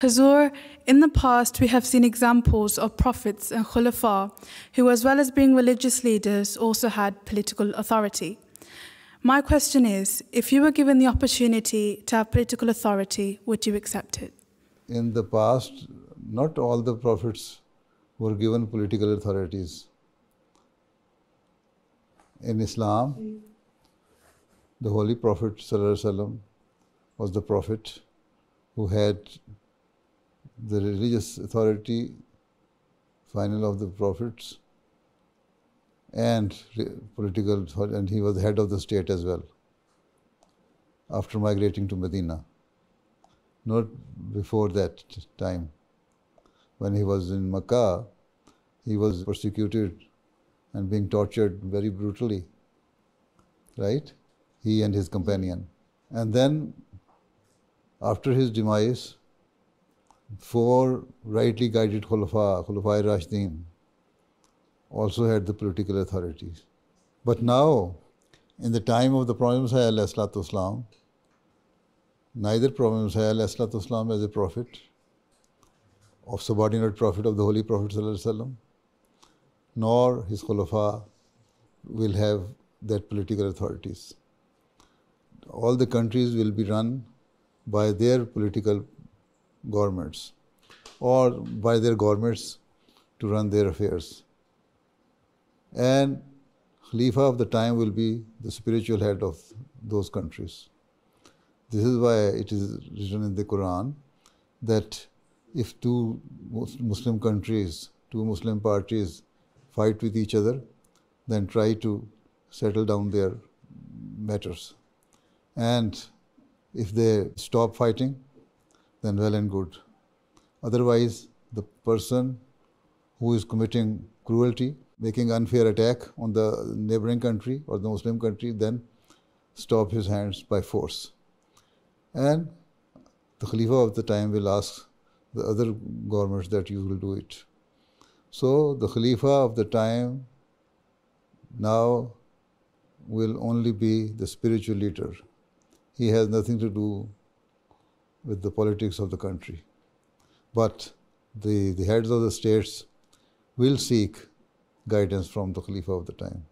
Hazur, in the past we have seen examples of prophets and khulafa who, as well as being religious leaders, also had political authority. My question is if you were given the opportunity to have political authority, would you accept it? In the past, not all the prophets were given political authorities. In Islam, the Holy Prophet ﷺ was the prophet who had the religious authority, final of the prophets, and political and he was head of the state as well after migrating to Medina. Not before that time. When he was in Makkah, he was persecuted and being tortured very brutally, right? He and his companion. And then, after his demise, four rightly guided khulafa, khulafai Rashidin, also had the political authorities. But now, in the time of the Prophet Messiah, neither Prophet Messiah as a prophet, of subordinate prophet of the Holy Prophet nor his khulafa will have that political authorities. All the countries will be run by their political governments or by their governments to run their affairs. And Khalifa of the time will be the spiritual head of those countries. This is why it is written in the Quran that if two Muslim countries, two Muslim parties fight with each other, then try to settle down their matters. And if they stop fighting, then well and good. Otherwise, the person who is committing cruelty, making unfair attack on the neighboring country or the Muslim country, then stop his hands by force. And the Khalifa of the time will ask the other governments that you will do it. So the Khalifa of the time now will only be the spiritual leader. He has nothing to do with the politics of the country. But the, the heads of the states will seek guidance from the Khalifa of the time.